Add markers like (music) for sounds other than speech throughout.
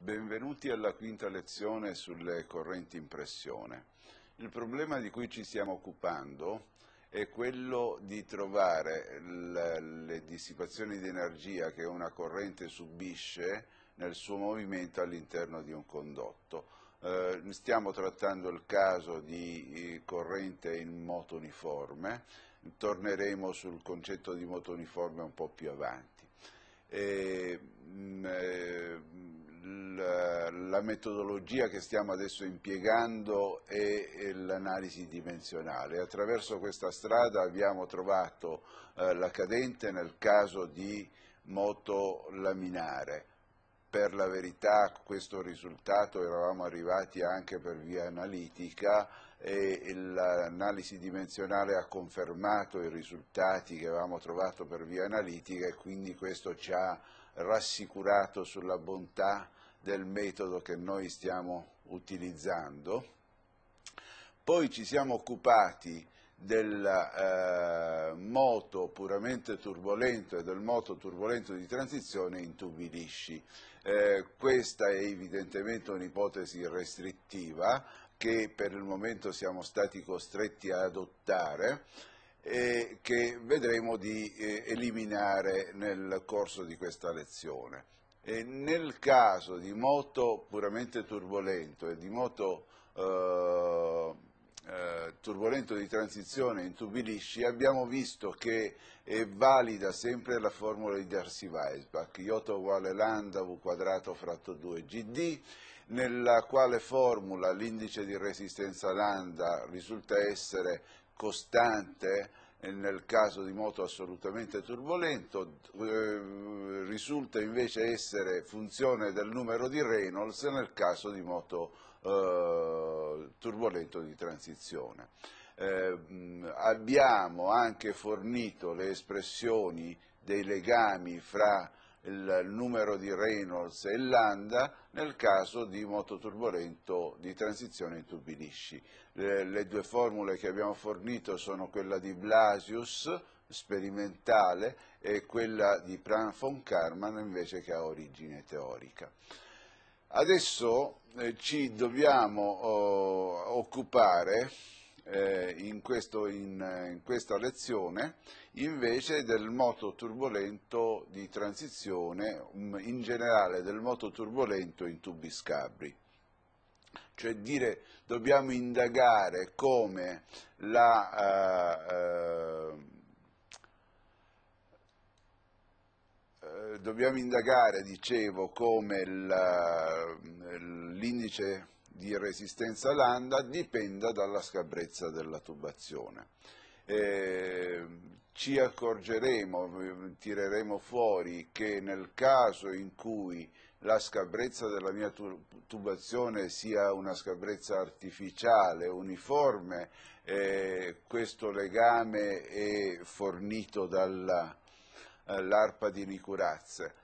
Benvenuti alla quinta lezione sulle correnti in pressione. Il problema di cui ci stiamo occupando è quello di trovare le dissipazioni di energia che una corrente subisce nel suo movimento all'interno di un condotto. Eh, stiamo trattando il caso di eh, corrente in moto uniforme, torneremo sul concetto di moto uniforme un po' più avanti. E, mh, mm, eh, eh, la metodologia che stiamo adesso impiegando è l'analisi dimensionale. Attraverso questa strada abbiamo trovato eh, la cadente nel caso di moto laminare. Per la verità a questo risultato eravamo arrivati anche per via analitica e l'analisi dimensionale ha confermato i risultati che avevamo trovato per via analitica e quindi questo ci ha rassicurato sulla bontà del metodo che noi stiamo utilizzando. Poi ci siamo occupati del eh, moto puramente turbolento e del moto turbolento di transizione in tubi lisci. Eh, questa è evidentemente un'ipotesi restrittiva che per il momento siamo stati costretti ad adottare e che vedremo di eh, eliminare nel corso di questa lezione. E nel caso di moto puramente turbolento e di moto eh, eh, turbolento di transizione in Tubilisci abbiamo visto che è valida sempre la formula di Darcy-Weisbach, J uguale lambda V quadrato fratto 2 GD, nella quale formula l'indice di resistenza lambda risulta essere costante nel caso di moto assolutamente turbolento, eh, risulta invece essere funzione del numero di Reynolds nel caso di moto eh, turbolento di transizione. Eh, abbiamo anche fornito le espressioni dei legami fra il numero di Reynolds e Landa nel caso di moto turbolento di transizione in lisci. Le, le due formule che abbiamo fornito sono quella di Blasius, sperimentale, e quella di Pran von Karman invece che ha origine teorica. Adesso eh, ci dobbiamo oh, occupare eh, in, questo, in, in questa lezione invece del moto turbolento di transizione, um, in generale del moto turbolento in tubi scabri. Cioè dire dobbiamo indagare come la... Eh, eh, eh dobbiamo indagare, dicevo, come eh, l'indice di resistenza lambda dipenda dalla scabrezza della tubazione eh, ci accorgeremo, tireremo fuori che nel caso in cui la scabrezza della mia tubazione sia una scabrezza artificiale, uniforme, eh, questo legame è fornito dall'arpa eh, di Nicurazze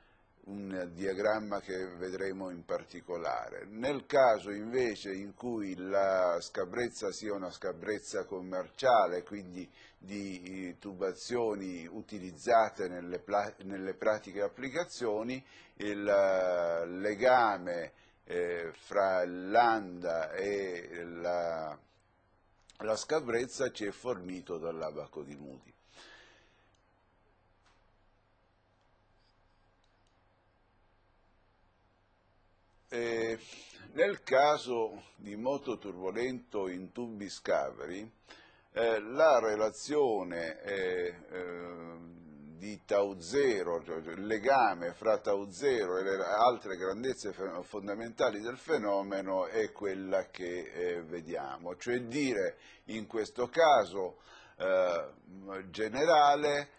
un diagramma che vedremo in particolare. Nel caso invece in cui la scabrezza sia una scabrezza commerciale, quindi di eh, tubazioni utilizzate nelle, nelle pratiche applicazioni, il eh, legame eh, fra l'anda e la, la scabrezza ci è fornito dall'abaco di Moody. Eh, nel caso di moto turbolento in tubi scavari, eh, la relazione eh, eh di tau zero, cioè, cioè il legame fra tau zero e le altre grandezze fondamentali del fenomeno è quella che eh, vediamo, cioè dire in questo caso eh, generale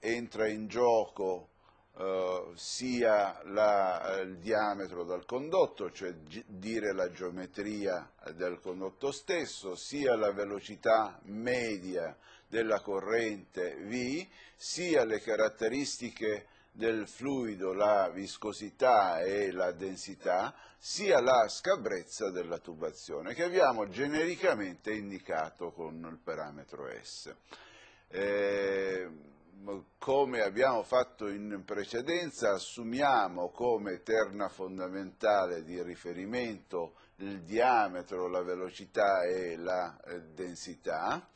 entra in gioco eh, sia la, eh, il diametro del condotto, cioè dire la geometria del condotto stesso, sia la velocità media della corrente V, sia le caratteristiche del fluido, la viscosità e la densità, sia la scabrezza della tubazione, che abbiamo genericamente indicato con il parametro S. Eh, come abbiamo fatto in precedenza, assumiamo come terna fondamentale di riferimento il diametro, la velocità e la eh, densità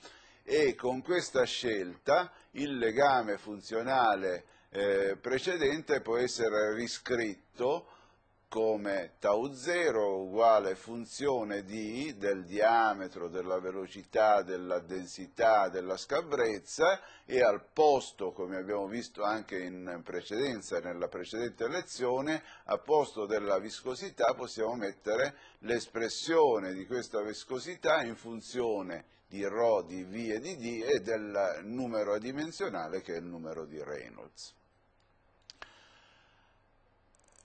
e con questa scelta il legame funzionale eh, precedente può essere riscritto come tau 0 uguale funzione di del diametro, della velocità, della densità, della scabrezza e al posto, come abbiamo visto anche in precedenza, nella precedente lezione, a posto della viscosità possiamo mettere l'espressione di questa viscosità in funzione di ρ, di V e di D e del numero adimensionale che è il numero di Reynolds.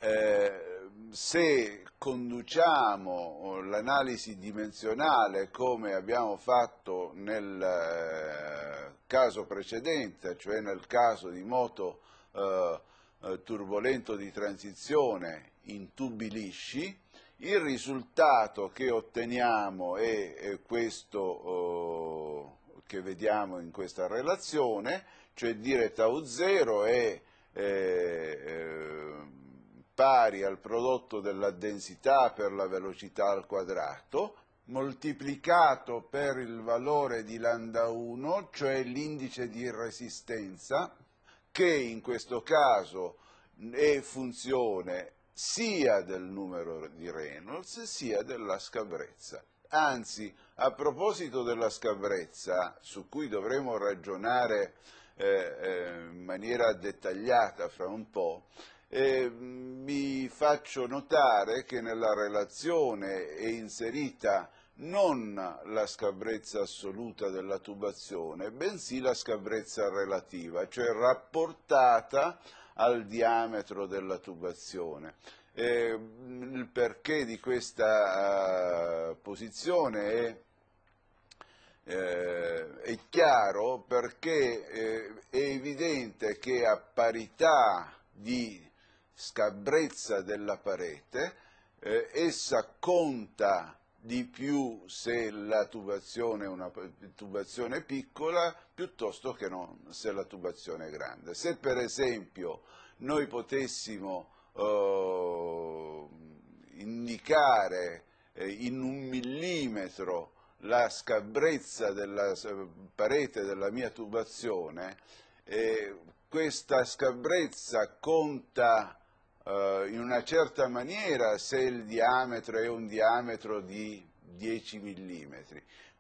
Eh, se conduciamo l'analisi dimensionale come abbiamo fatto nel eh, caso precedente, cioè nel caso di moto eh, eh, turbolento di transizione in tubi lisci, il risultato che otteniamo è, è questo eh, che vediamo in questa relazione, cioè dire tau 0 è eh, eh pari al prodotto della densità per la velocità al quadrato moltiplicato per il valore di lambda 1, cioè l'indice di resistenza, che in questo caso è funzione sia del numero di Reynolds sia della scabrezza. Anzi, a proposito della scabrezza, su cui dovremo ragionare eh, eh, in maniera dettagliata fra un po', eh, vi mm, faccio notare che nella relazione è inserita non la scabrezza assoluta della tubazione, bensì la scabrezza relativa, cioè rapportata al diametro della tubazione. Eh, il perché di questa uh, posizione è, eh, è, chiaro perché eh, è evidente che a parità di scabrezza della parete, eh, essa conta di più se la tubazione è una tubazione piccola piuttosto che non se la tubazione è grande. Se per esempio noi potessimo eh, indicare eh, in un millimetro la scabrezza della parete della mia tubazione, eh, questa scabrezza conta eh, in una certa maniera se il diametro è un diametro di 10 mm,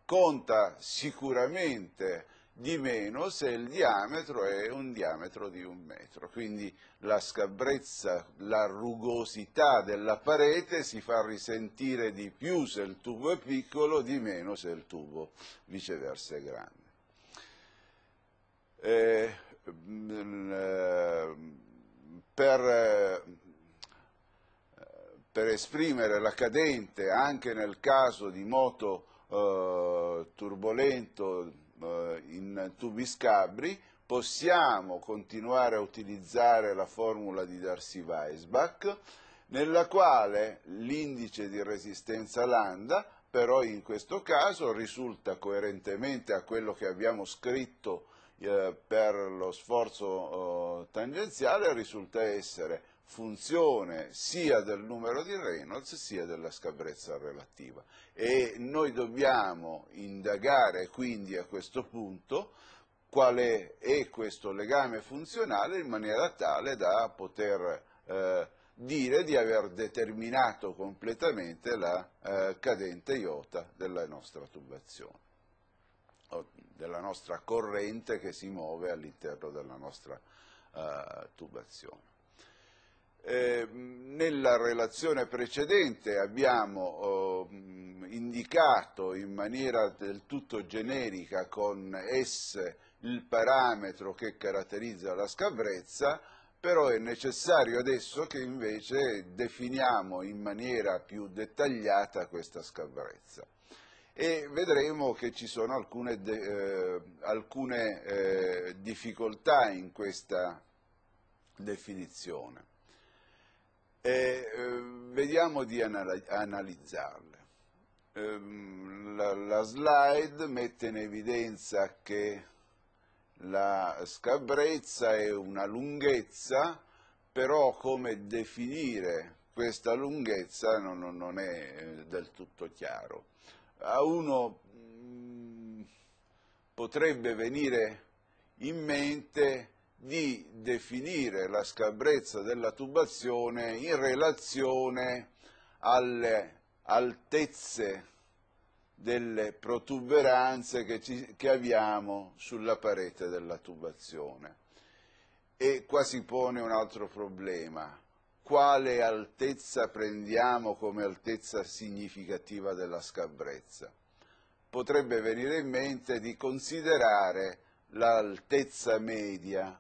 conta sicuramente di meno se il diametro è un diametro di un metro, quindi la scabrezza, la rugosità della parete si fa risentire di più se il tubo è piccolo, di meno se il tubo viceversa è grande. Eh, mm, per, eh, eh, per, esprimere la cadente anche nel caso di moto eh, turbolento eh, in tubi scabri, possiamo continuare a utilizzare la formula di Darcy-Weisbach, nella quale l'indice di resistenza lambda però in questo caso risulta coerentemente a quello che abbiamo scritto eh, per lo sforzo eh, tangenziale risulta essere funzione sia del numero di Reynolds sia della scabrezza relativa e noi dobbiamo indagare quindi a questo punto quale è questo legame funzionale in maniera tale da poter eh, dire di aver determinato completamente la eh, cadente iota della nostra tubazione della nostra corrente che si muove all'interno della nostra eh, tubazione. Eh, nella relazione precedente abbiamo eh, indicato in maniera del tutto generica con S il parametro che caratterizza la scabrezza, però è necessario adesso che invece definiamo in maniera più dettagliata questa scabrezza e vedremo che ci sono alcune, eh, alcune eh, difficoltà in questa definizione. E, eh, vediamo di anal analizzarle. Ehm, la, la, slide mette in evidenza che la scabrezza è una lunghezza, però come definire questa lunghezza non, non è eh, del tutto chiaro a uno mh, mm, potrebbe venire in mente di definire la scabrezza della tubazione in relazione alle altezze delle protuberanze che, ci, che, abbiamo sulla parete della tubazione. E qua si pone un altro problema quale altezza prendiamo come altezza significativa della scabrezza? Potrebbe venire in mente di considerare l'altezza media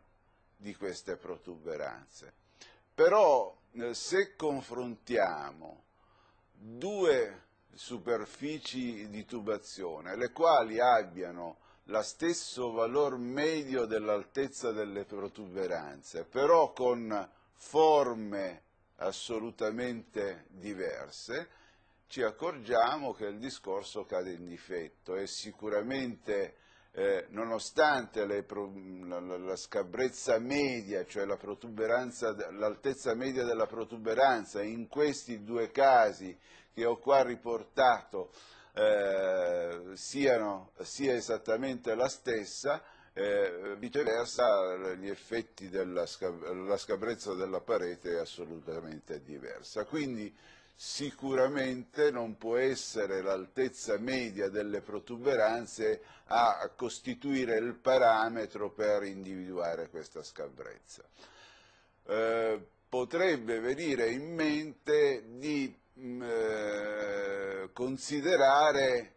di queste protuberanze. Però eh, se confrontiamo due superfici di tubazione, le quali abbiano lo stesso valore medio dell'altezza delle protuberanze, però con forme assolutamente diverse, ci accorgiamo che il discorso cade in difetto e sicuramente eh, nonostante le, la, la, scabrezza media, cioè l'altezza media della protuberanza, in questi due casi che ho qua riportato eh, siano, sia esattamente la stessa, eh, viceversa gli effetti della sca scabrezza della parete è assolutamente diversa. Quindi sicuramente non può essere l'altezza media delle protuberanze a costituire il parametro per individuare questa scabrezza. Eh, potrebbe venire in mente di mh, mm, eh, considerare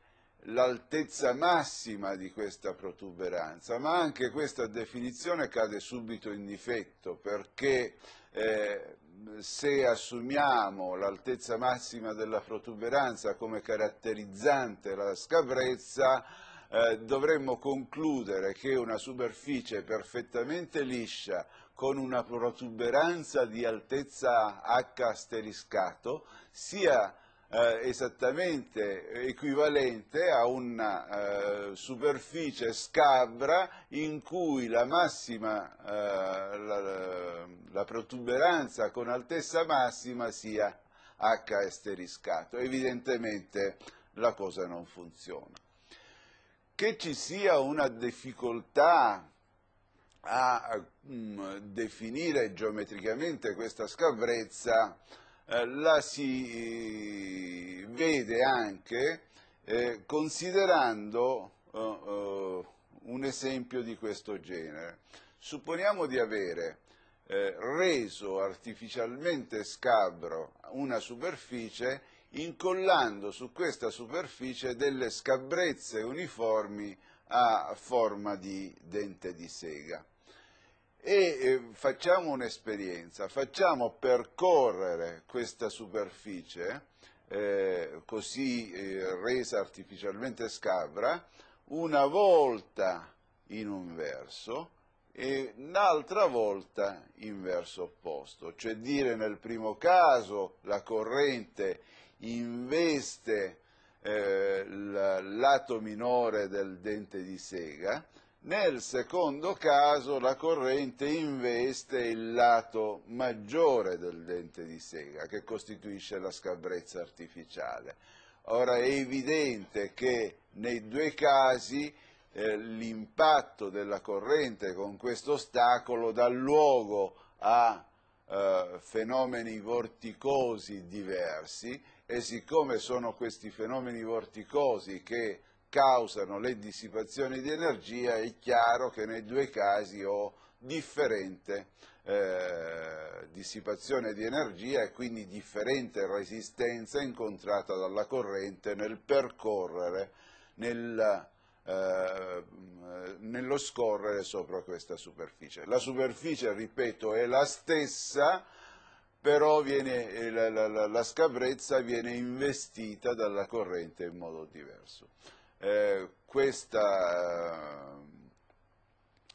l'altezza massima di questa protuberanza, ma anche questa definizione cade subito in difetto perché eh, se assumiamo l'altezza massima della protuberanza come caratterizzante la scabrezza, eh, dovremmo concludere che una superficie perfettamente liscia con una protuberanza di altezza H asteriscato sia eh, esattamente equivalente a una eh, superficie scabra in cui la massima, eh, la, la, protuberanza con altezza massima sia H asteriscato. Evidentemente la cosa non funziona. Che ci sia una difficoltà a, a mm, mh, definire geometricamente questa scabrezza eh, la si eh, vede anche eh, considerando eh, eh, un esempio di questo genere. Supponiamo di avere reso artificialmente scabro una superficie incollando su questa superficie delle scabrezze uniformi a forma di dente di sega e eh, facciamo un'esperienza, facciamo percorrere questa superficie eh, così eh, resa artificialmente scabra una volta in un verso e un'altra volta in verso opposto, cioè dire nel primo caso la corrente investe eh, il lato minore del dente di sega, nel secondo caso la corrente investe il lato maggiore del dente di sega che costituisce la scabrezza artificiale. Ora è evidente che nei due casi eh, l'impatto della corrente con questo ostacolo dà luogo a eh, fenomeni vorticosi diversi e siccome sono questi fenomeni vorticosi che causano le dissipazioni di energia, è chiaro che nei due casi ho differente eh, dissipazione di energia e quindi differente resistenza incontrata dalla corrente nel percorrere, nel, eh, nello scorrere sopra questa superficie. La superficie, ripeto, è la stessa, però viene, eh, la, la, la scabrezza viene investita dalla corrente in modo diverso eh, questa, eh,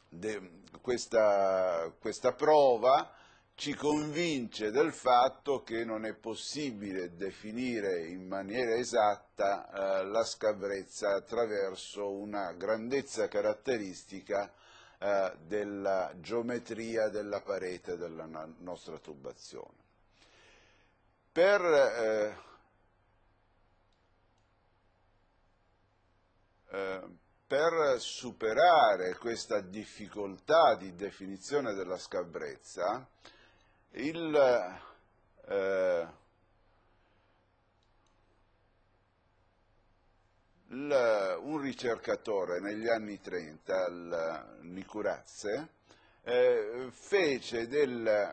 de, questa, questa prova ci convince del fatto che non è possibile definire in maniera esatta eh, la scabrezza attraverso una grandezza caratteristica eh, della geometria della parete della nostra tubazione. Per eh, Eh, per superare questa difficoltà di definizione della scabrezza, il, eh, il, un ricercatore negli anni 30, il Nicurazze, eh, fece delle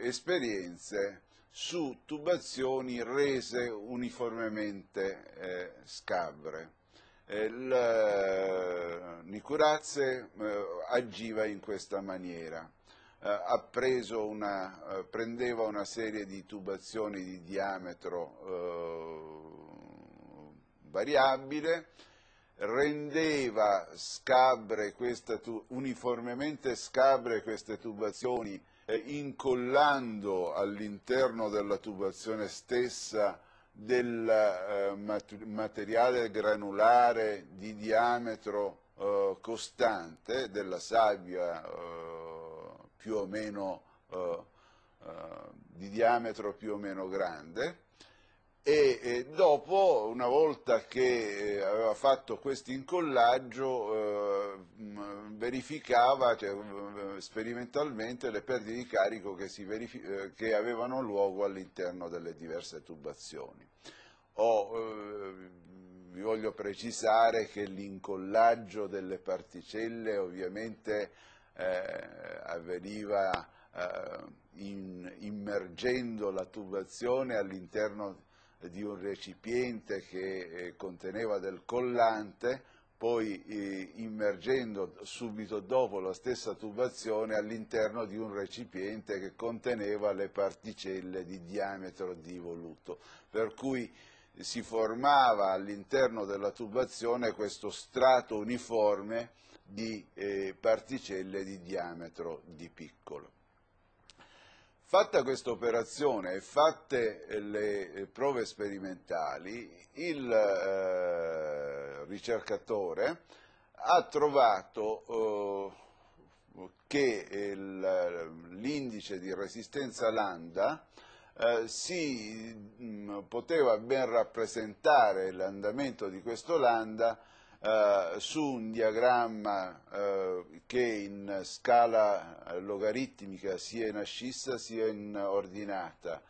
eh, esperienze su tubazioni rese uniformemente eh, scabre il eh, Nicurazze eh, agiva in questa maniera. Eh, una, prendeva una serie di tubazioni di diametro variabile, rendeva scabre tu, uniformemente scabre queste tubazioni, eh, incollando all'interno della tubazione stessa del eh, materiale granulare di diametro eh, costante della sabbia eh, più o meno eh, eh, di diametro più o meno grande e eh, dopo, una volta che eh, aveva fatto questo incollaggio, eh, mm, verificava cioè, mm, mm, sperimentalmente le perdite di carico che, che avevano luogo all'interno delle diverse tubazioni. Ho, vi voglio precisare che l'incollaggio delle particelle ovviamente eh, avveniva eh, in, immergendo la tubazione all'interno di un recipiente che eh, conteneva del collante, poi eh, immergendo subito dopo la stessa tubazione all'interno di un recipiente che conteneva le particelle di diametro di voluto, per cui si formava all'interno della tubazione questo strato uniforme di eh, particelle di diametro di piccolo. Fatta questa operazione e fatte eh, le eh, prove sperimentali, il eh, ricercatore ha trovato eh, che l'indice di resistenza lambda eh, si mh, poteva ben rappresentare l'andamento di questo lambda eh, su un diagramma eh, che in scala logaritmica sia in ascissa sia in ordinata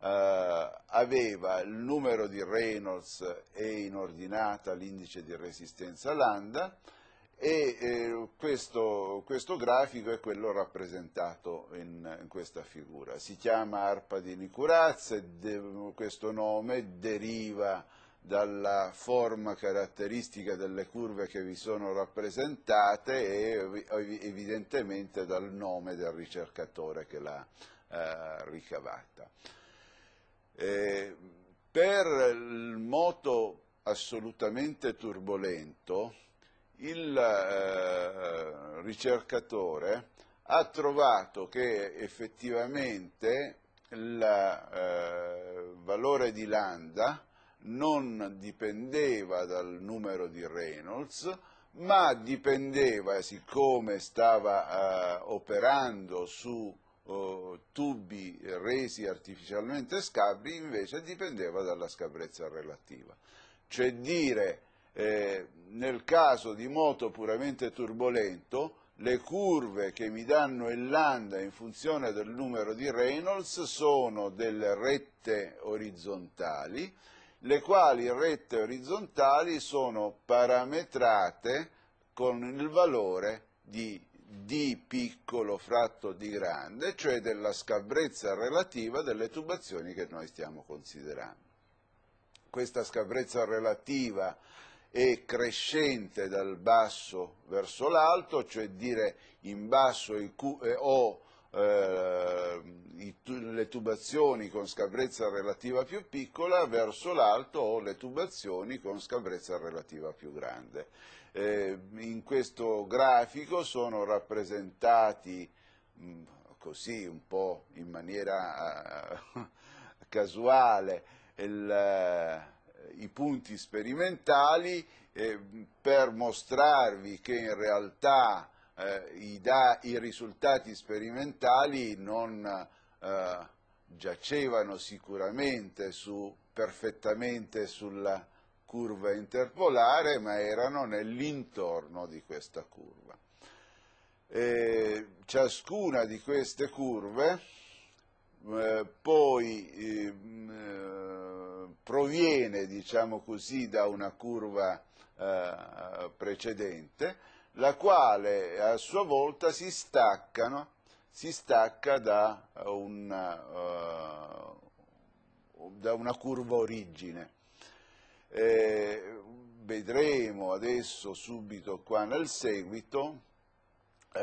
eh, aveva il numero di Reynolds e in ordinata l'indice di resistenza lambda e eh, questo, questo, grafico è quello rappresentato in, in, questa figura. Si chiama arpa di Nicurazze, questo nome deriva dalla forma caratteristica delle curve che vi sono rappresentate e evidentemente dal nome del ricercatore che l'ha eh, ricavata. Eh, per il moto assolutamente turbolento, il eh, ricercatore ha trovato che effettivamente il eh, valore di lambda non dipendeva dal numero di Reynolds, ma dipendeva, siccome stava eh, operando su eh, tubi resi artificialmente scabri, invece dipendeva dalla scabrezza relativa. Cioè dire, eh, nel caso di moto puramente turbolento, le curve che mi danno il lambda in funzione del numero di Reynolds sono delle rette orizzontali, le quali rette orizzontali sono parametrate con il valore di d piccolo fratto d grande, cioè della scabrezza relativa delle tubazioni che noi stiamo considerando. Questa scabrezza relativa è crescente dal basso verso l'alto, cioè dire in basso Q, eh, O eh, i, le tubazioni con scabrezza relativa più piccola verso l'alto o le tubazioni con scabrezza relativa più grande. Eh, in questo grafico sono rappresentati mh, mm, così un po' in maniera uh, (laughs) casuale il, uh, i punti sperimentali eh, per mostrarvi che in realtà eh, da, i, risultati sperimentali non eh, giacevano sicuramente su, perfettamente sulla curva interpolare, ma erano nell'intorno di questa curva. Eh, ciascuna di queste curve eh, poi ehm, eh, proviene, diciamo così, da una curva eh, precedente la quale a sua volta si, staccano, si stacca da eh, una, uh, eh, da una curva origine. Eh, vedremo adesso subito qua nel seguito eh,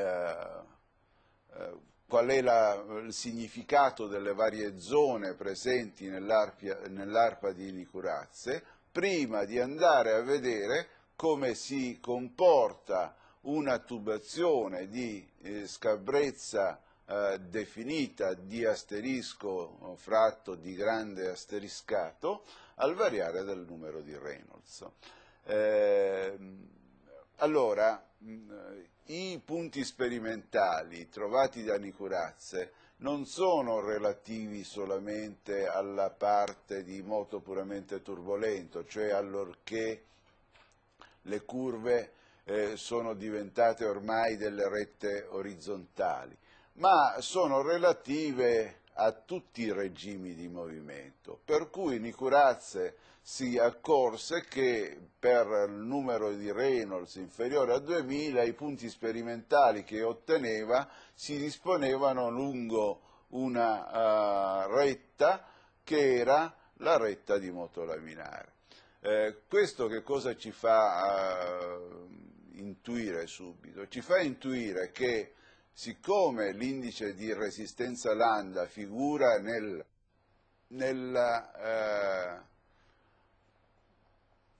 eh, qual è la, il significato delle varie zone presenti nell'arpa nell di Licurazze, prima di andare a vedere come si comporta una tubazione di eh, scabrezza eh, definita di asterisco eh, fratto di grande asteriscato al variare del numero di Reynolds. Eh, allora, mm, i punti sperimentali trovati da Nicurazze non sono relativi solamente alla parte di moto puramente turbolento, cioè allorché le curve eh, sono diventate ormai delle rette orizzontali, ma sono relative a tutti i regimi di movimento, per cui Nicurazze si accorse che per il numero di Reynolds inferiore a 2000 i punti sperimentali che otteneva si disponevano lungo una uh, retta che era la retta di Motolaminare. Eh, questo che cosa ci fa uh, intuire subito, ci fa intuire che siccome l'indice di resistenza lambda figura nel, nella, eh,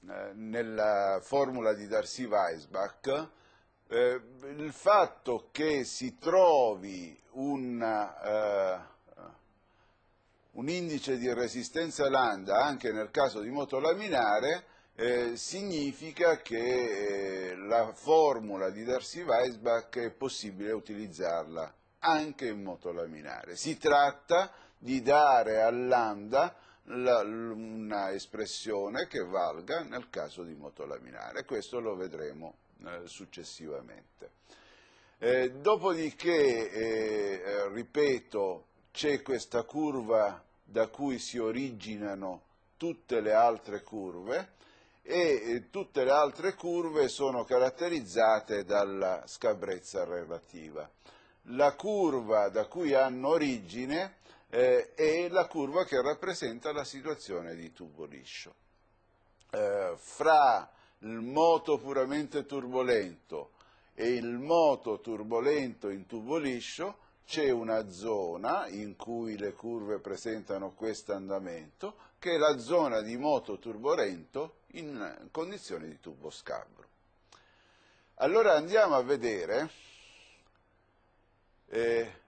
eh nella, formula di Darcy-Weisbach, eh, il fatto che si trovi una, eh, un indice di resistenza lambda anche nel caso di moto laminare eh, significa che eh, la formula di Darcy-Weisbach è possibile utilizzarla anche in moto laminare. Si tratta di dare all'AMDA la, una espressione che valga nel caso di moto laminare, questo lo vedremo eh, successivamente. Eh, dopodiché, eh, eh ripeto, c'è questa curva da cui si originano tutte le altre curve, e tutte le altre curve sono caratterizzate dalla scabrezza relativa. La curva da cui hanno origine eh, è la curva che rappresenta la situazione di tubo liscio. Eh, fra il moto puramente turbolento e il moto turbolento in tubo liscio c'è una zona in cui le curve presentano questo andamento, che è la zona di moto turbolento in condizioni di tubo scabro. Allora andiamo a vedere eh,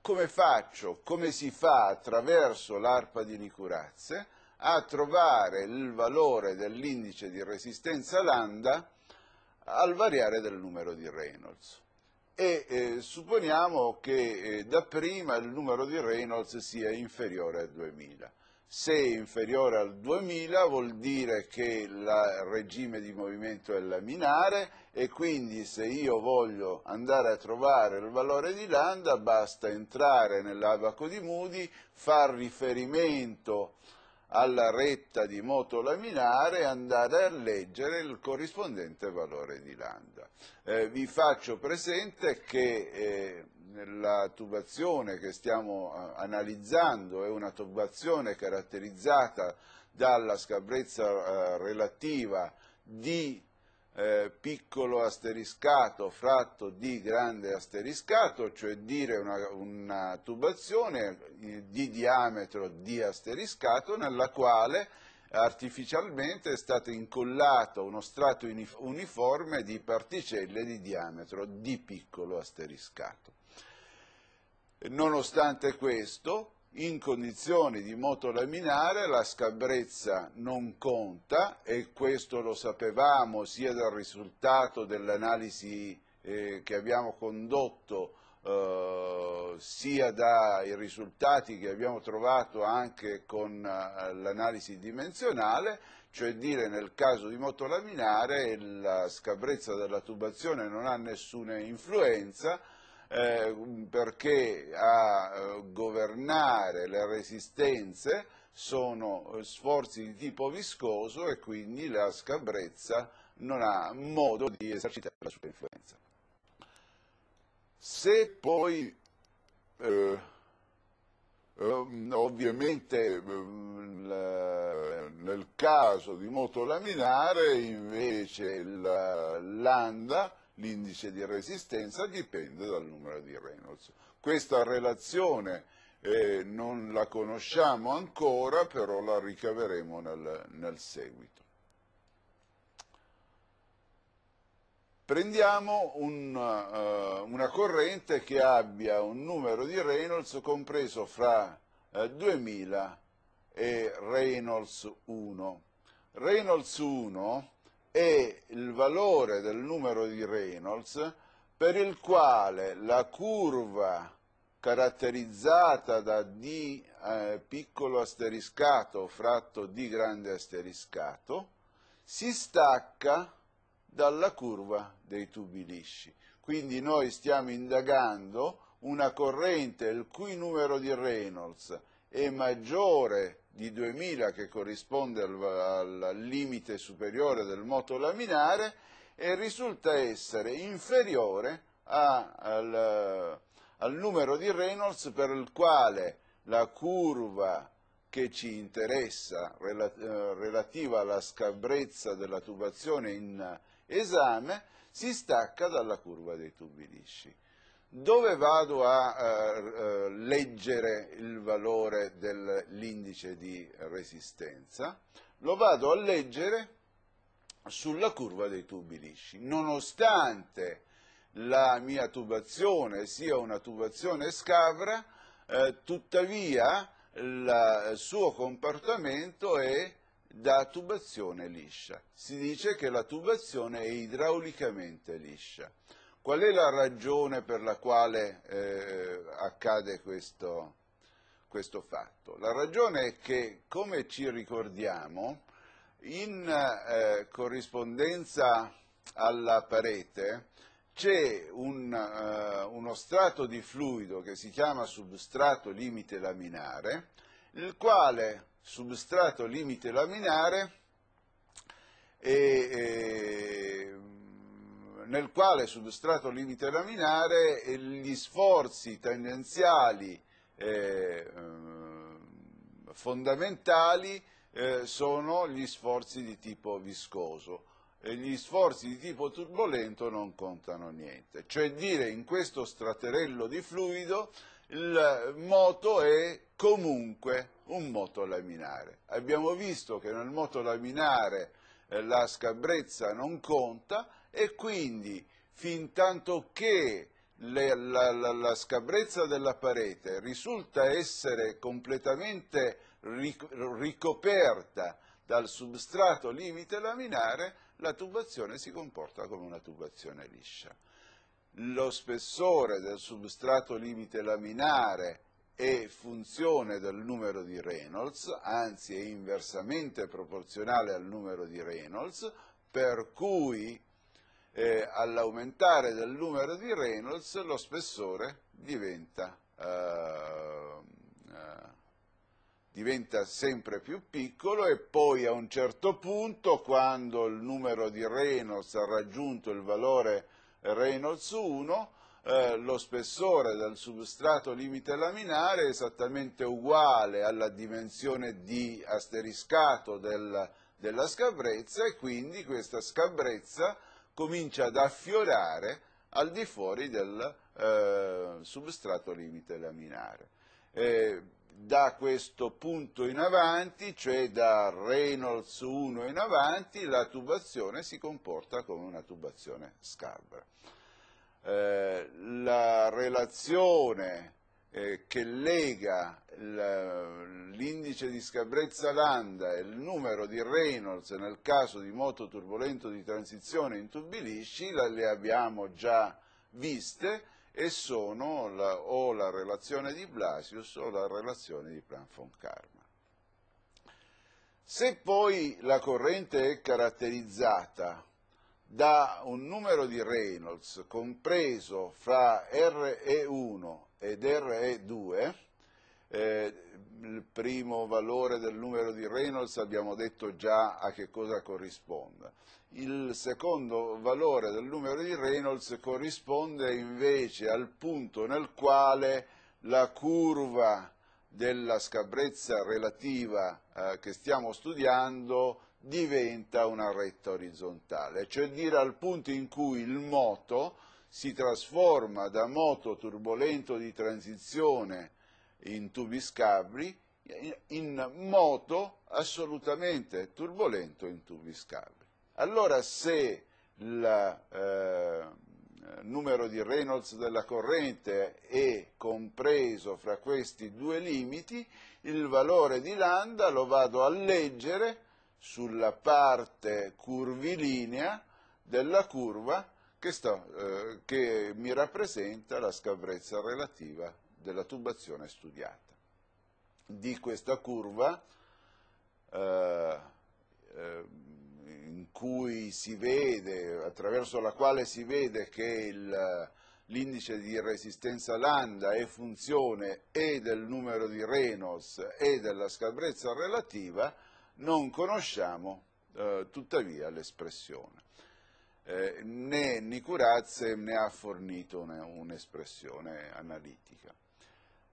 come faccio, come si fa attraverso l'arpa di Nicurazze a trovare il valore dell'indice di resistenza lambda al variare del numero di Reynolds. E eh, supponiamo che eh, dapprima il numero di Reynolds sia inferiore a 2000. Se inferiore al 2000 vuol dire che il regime di movimento è laminare e quindi se io voglio andare a trovare il valore di lambda basta entrare nell'abaco di Moody, far riferimento alla retta di moto laminare e andare a leggere il corrispondente valore di lambda. Eh, vi faccio presente che eh, la tubazione che stiamo analizzando è una tubazione caratterizzata dalla scabrezza eh, relativa di eh, piccolo asteriscato fratto di grande asteriscato, cioè dire una, una tubazione eh, di diametro di asteriscato nella quale artificialmente è stato incollato uno strato uniforme di particelle di diametro di piccolo asteriscato. Nonostante questo, in condizioni di moto laminare la scabrezza non conta e questo lo sapevamo sia dal risultato dell'analisi eh, che abbiamo condotto eh, sia dai risultati che abbiamo trovato anche con eh, l'analisi dimensionale, cioè dire nel caso di moto laminare la scabrezza della tubazione non ha nessuna influenza, eh, perché a eh, governare le resistenze sono eh, sforzi di tipo viscoso e quindi la scabrezza non ha modo di esercitare la sua influenza. Se poi eh, eh ovviamente mm, nel caso di moto laminare invece la landa l'indice di resistenza dipende dal numero di Reynolds. Questa relazione eh, non la conosciamo ancora, però la ricaveremo nel, nel seguito. Prendiamo un, uh, una corrente che abbia un numero di Reynolds compreso fra uh, eh, 2000 e Reynolds 1. Reynolds 1 è il valore del numero di Reynolds per il quale la curva caratterizzata da D eh, piccolo asteriscato fratto D grande asteriscato si stacca dalla curva dei tubi lisci. Quindi noi stiamo indagando una corrente il cui numero di Reynolds è maggiore di 2000 che corrisponde al, al limite superiore del moto laminare e risulta essere inferiore a, al, al numero di Reynolds per il quale la curva che ci interessa eh, relativa alla scabrezza della tubazione in esame si stacca dalla curva dei tubi lisci dove vado a eh, eh, leggere il valore dell'indice di resistenza? Lo vado a leggere sulla curva dei tubi lisci. Nonostante la mia tubazione sia una tubazione scavra, eh, tuttavia il suo comportamento è da tubazione liscia. Si dice che la tubazione è idraulicamente liscia. Qual è la ragione per la quale eh, accade questo, questo fatto? La ragione è che, come ci ricordiamo, in eh, corrispondenza alla parete c'è un, eh, uno strato di fluido che si chiama substrato limite laminare, il quale substrato limite laminare è, è, nel quale substrato limite laminare eh, gli sforzi tendenziali eh, ehm, fondamentali eh, sono gli sforzi di tipo viscoso e gli sforzi di tipo turbolento non contano niente. Cioè dire in questo straterello di fluido il moto è comunque un moto laminare. Abbiamo visto che nel moto laminare eh, la scabrezza non conta, e quindi, fin tanto che le, la, la, la, scabrezza della parete risulta essere completamente ricoperta dal substrato limite laminare, la tubazione si comporta come una tubazione liscia. Lo spessore del substrato limite laminare è funzione del numero di Reynolds, anzi è inversamente proporzionale al numero di Reynolds, per cui eh, all'aumentare del numero di Reynolds lo spessore diventa, eh, eh, diventa, sempre più piccolo e poi a un certo punto quando il numero di Reynolds ha raggiunto il valore Reynolds 1 eh, lo spessore del substrato limite laminare è esattamente uguale alla dimensione di asteriscato del, della scabrezza e quindi questa scabrezza comincia ad affiorare al di fuori del eh, substrato limite laminare. Eh, da questo punto in avanti, cioè da Reynolds 1 in avanti, la tubazione si comporta come una tubazione scarbra. Eh, la relazione eh, che lega l'indice di scabrezza lambda e il numero di Reynolds nel caso di moto turbolento di transizione in Tubilisci le abbiamo già viste e sono la, o la relazione di Blasius o la relazione di Plan von Karma. Se poi la corrente è caratterizzata da un numero di Reynolds compreso fra R e 1 ed RE2, eh, il primo valore del numero di Reynolds abbiamo detto già a che cosa corrisponde. Il secondo valore del numero di Reynolds corrisponde invece al punto nel quale la curva della scabrezza relativa eh, che stiamo studiando diventa una retta orizzontale, cioè dire al punto in cui il moto si trasforma da moto turbolento di transizione in tubi scabri in moto assolutamente turbolento in tubi scabri. Allora se il eh, numero di Reynolds della corrente è compreso fra questi due limiti, il valore di lambda lo vado a leggere sulla parte curvilinea della curva che, sto, eh, che mi rappresenta la scabrezza relativa della tubazione studiata. Di questa curva eh, eh in cui si vede, attraverso la quale si vede che l'indice di resistenza lambda è funzione e del numero di Reynolds e della scabrezza relativa, non conosciamo eh, tuttavia l'espressione eh, né Nicurazze ne ha fornito un'espressione analitica.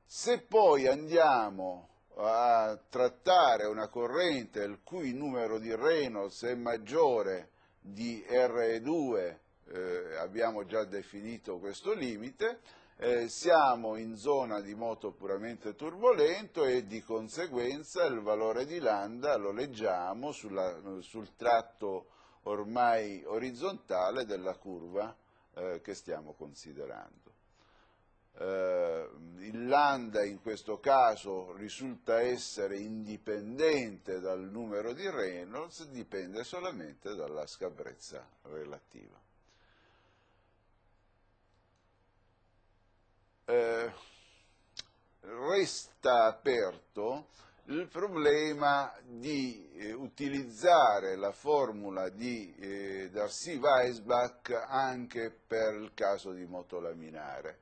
Se poi andiamo a trattare una corrente il cui numero di Reynolds è maggiore di r 2 eh, abbiamo già definito questo limite, eh, siamo in zona di moto puramente turbolento e di conseguenza il valore di lambda lo leggiamo sulla, sul tratto ormai orizzontale della curva eh, che stiamo considerando. Eh, il lambda in questo caso risulta essere indipendente dal numero di Reynolds, dipende solamente dalla scabrezza relativa. Eh, resta aperto il problema di eh, utilizzare la formula di eh, Darcy-Weisbach anche per il caso di moto laminare.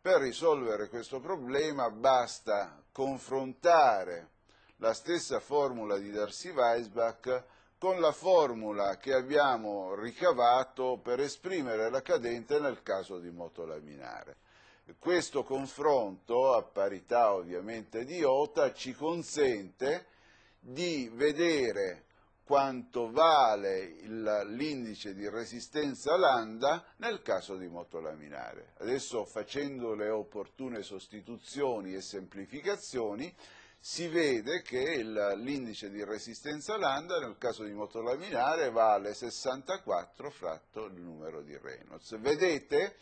Per risolvere questo problema basta confrontare la stessa formula di Darcy-Weisbach con la formula che abbiamo ricavato per esprimere la cadente nel caso di moto laminare. Questo confronto, a parità ovviamente di OTA, ci consente di vedere quanto vale l'indice di resistenza lambda nel caso di moto laminare. Adesso facendo le opportune sostituzioni e semplificazioni si vede che l'indice di resistenza lambda nel caso di moto laminare vale 64 fratto il numero di Reynolds. Vedete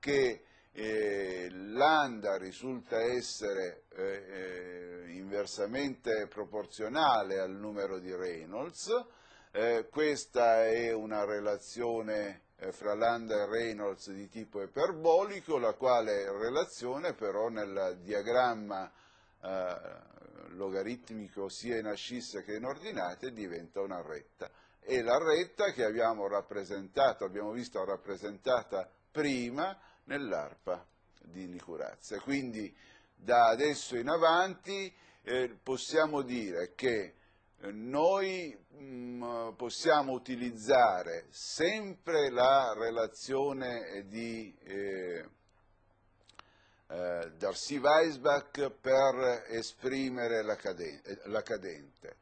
che eh, l'anda risulta essere eh, eh, inversamente proporzionale al numero di Reynolds, eh, questa è una relazione eh, fra l'anda e Reynolds di tipo iperbolico, la quale relazione però nel diagramma eh, logaritmico sia in ascisse che in ordinate diventa una retta. E la retta che abbiamo rappresentato, abbiamo visto rappresentata prima, nell'arpa di Licurazza. Quindi da adesso in avanti eh, possiamo dire che eh, noi mh, mm, possiamo utilizzare sempre la relazione di eh, eh, Darcy Weisbach per esprimere la, caden la cadente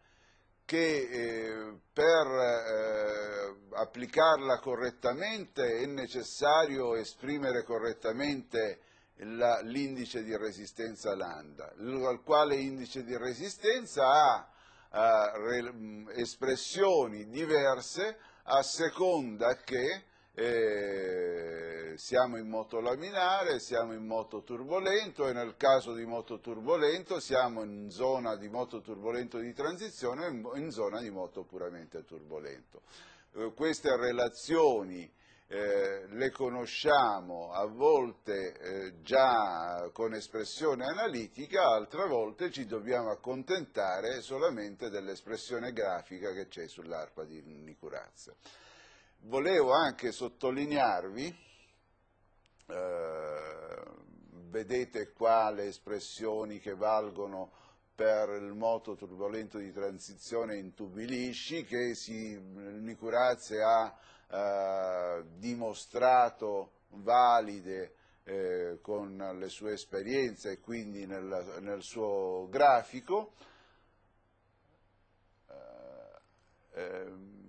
che eh, per eh, applicarla correttamente è necessario esprimere correttamente l'indice di resistenza lambda, il quale indice di resistenza ha espressioni diverse a seconda che eh, siamo in moto laminare, siamo in moto turbolento e nel caso di moto turbolento siamo in zona di moto turbolento di transizione e in zona di moto puramente turbolento. Eh, queste relazioni eh, le conosciamo a volte eh, già con espressione analitica, altre volte ci dobbiamo accontentare solamente dell'espressione grafica che c'è sull'arpa di Nicurazza volevo anche sottolinearvi, eh, vedete qua le espressioni che valgono per il moto turbolento di transizione in Tubilisci che si, Nicurazze ha eh, dimostrato valide eh, con le sue esperienze e quindi nel, nel suo grafico. Eh, ehm,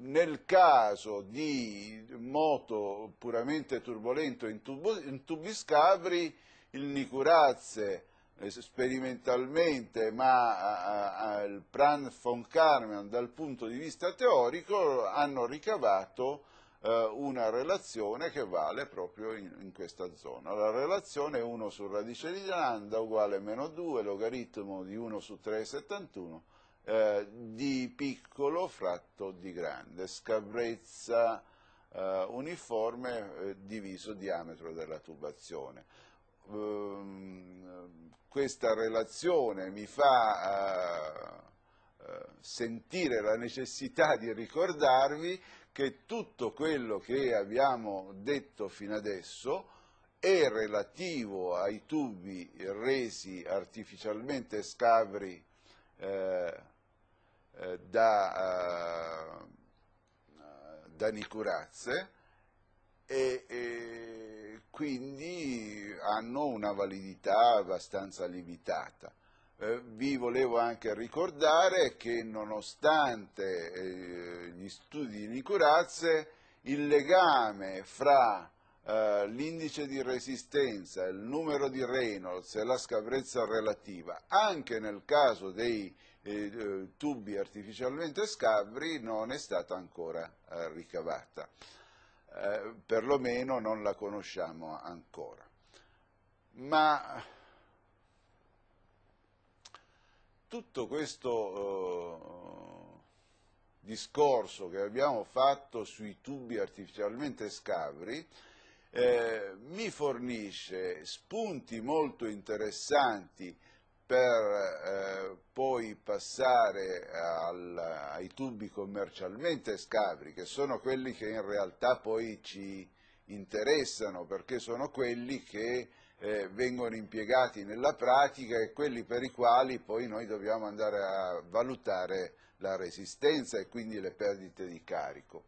nel caso di moto puramente turbolento in, tubo, in tubiscabri, il Nicurazze eh, sperimentalmente, ma a, a, il Pran von Karman dal punto di vista teorico hanno ricavato eh, una relazione che vale proprio in, in, questa zona. La relazione è 1 su radice di lambda uguale a meno 2 logaritmo di 1 su 3,71 eh, di piccolo fratto di grande, scabrezza eh, uniforme eh, diviso diametro della tubazione. Ehm, questa relazione mi fa eh, eh, sentire la necessità di ricordarvi che tutto quello che abbiamo detto fino adesso è relativo ai tubi resi artificialmente scabri eh, da, eh, da Nicurazze e, e, quindi hanno una validità abbastanza limitata. Eh, vi volevo anche ricordare che nonostante eh, gli studi di Nicurazze, il legame fra eh, l'indice di resistenza, il numero di Reynolds e la scavrezza relativa, anche nel caso dei eh, tubi artificialmente scabri non è stata ancora eh, ricavata, eh, perlomeno non la conosciamo ancora. Ma tutto questo eh, discorso che abbiamo fatto sui tubi artificialmente scabri eh, mi fornisce spunti molto interessanti per eh, poi passare al, ai tubi commercialmente scavri, che sono quelli che in realtà poi ci interessano, perché sono quelli che eh, vengono impiegati nella pratica e quelli per i quali poi noi dobbiamo andare a valutare la resistenza e quindi le perdite di carico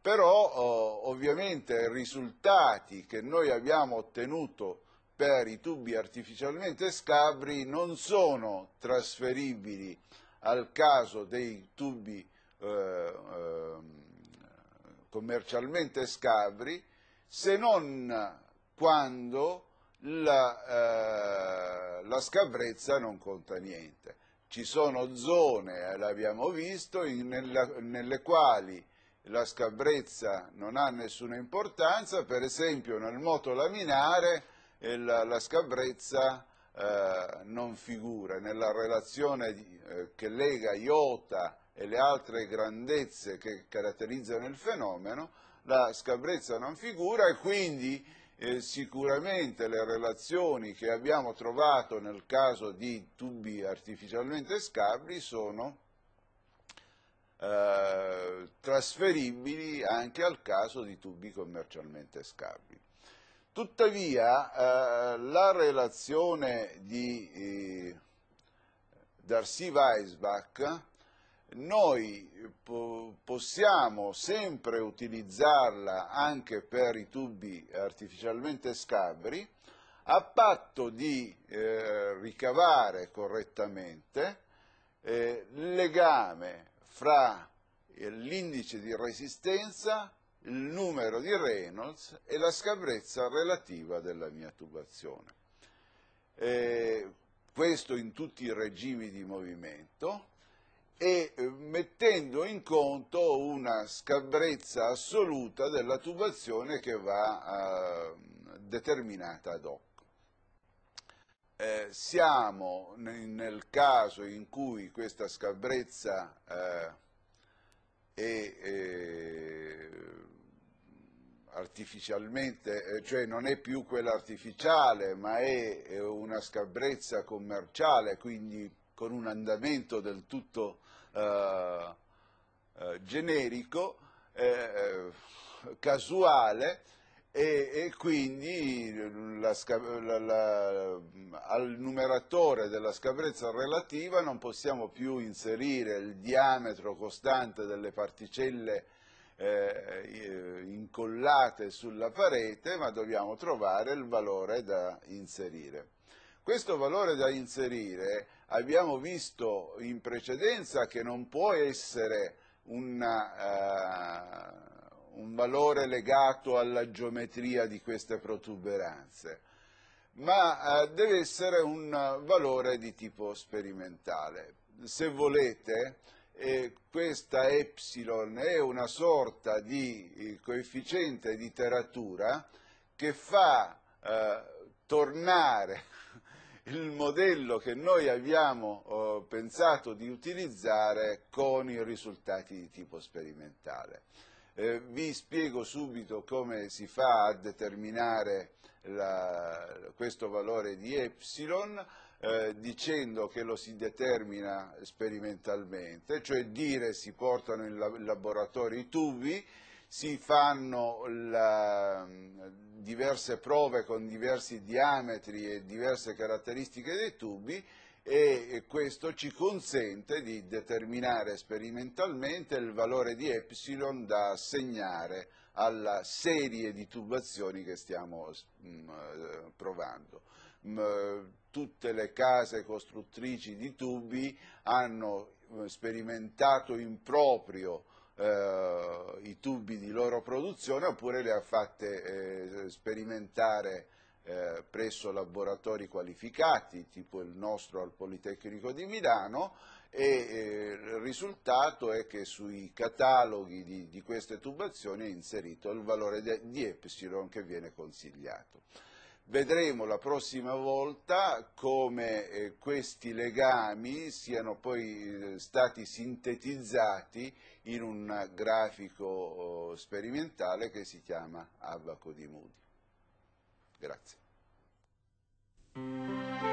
però oh, ovviamente i risultati che noi abbiamo ottenuto per i tubi artificialmente scabri non sono trasferibili al caso dei tubi eh, eh, commercialmente scabri se non quando la, eh, la scabrezza non conta niente. Ci sono zone, eh, l'abbiamo visto, in, nella, nelle quali la scabrezza non ha nessuna importanza, per esempio nel moto laminare la, la scabrezza eh, non figura nella relazione di, eh, che lega Iota e le altre grandezze che caratterizzano il fenomeno, la scabrezza non figura e quindi eh, sicuramente le relazioni che abbiamo trovato nel caso di tubi artificialmente scabri sono eh, trasferibili anche al caso di tubi commercialmente scabri. Tuttavia eh, la relazione di eh, Darcy Weisbach noi po possiamo sempre utilizzarla anche per i tubi artificialmente scabri a patto di eh, ricavare correttamente il eh, legame fra eh, l'indice di resistenza il numero di Reynolds e la scabrezza relativa della mia tubazione. Eh, questo in tutti i regimi di movimento e eh, mettendo in conto una scabrezza assoluta della tubazione che va eh, determinata ad hoc. Eh, siamo nel caso in cui questa scabrezza eh, è eh, artificialmente, eh, cioè non è più quella artificiale, ma è una scabrezza commerciale, quindi con un andamento del tutto eh, eh generico, eh, eh, casuale, e, e, quindi la, la, la, al numeratore della scabrezza relativa non possiamo più inserire il diametro costante delle particelle eh, incollate sulla parete, ma dobbiamo trovare il valore da inserire. Questo valore da inserire abbiamo visto in precedenza che non può essere una, uh, un valore legato alla geometria di queste protuberanze, ma uh, deve essere un valore di tipo sperimentale. Se volete, eh, questa epsilon è una sorta di coefficiente di teratura che fa eh, tornare (laughs) il modello che noi abbiamo eh, pensato di utilizzare con i risultati di tipo sperimentale. Eh, vi spiego subito come si fa a determinare la, questo valore di epsilon eh, dicendo che lo si determina sperimentalmente, cioè dire si portano in laboratorio i tubi, si fanno la, diverse prove con diversi diametri e diverse caratteristiche dei tubi e questo ci consente di determinare sperimentalmente il valore di epsilon da assegnare alla serie di tubazioni che stiamo mh, mm, eh, provando. Mm, tutte le case costruttrici di tubi hanno eh, sperimentato in proprio eh, i tubi di loro produzione oppure le ha fatte eh, sperimentare eh, presso laboratori qualificati, tipo il nostro al Politecnico di Milano, e eh, il risultato è che sui cataloghi di, di, queste tubazioni è inserito il valore di, di epsilon che viene consigliato. Vedremo la prossima volta come eh, questi legami siano poi eh, stati sintetizzati in un grafico oh, sperimentale che si chiama Abaco di Moody. Grazie.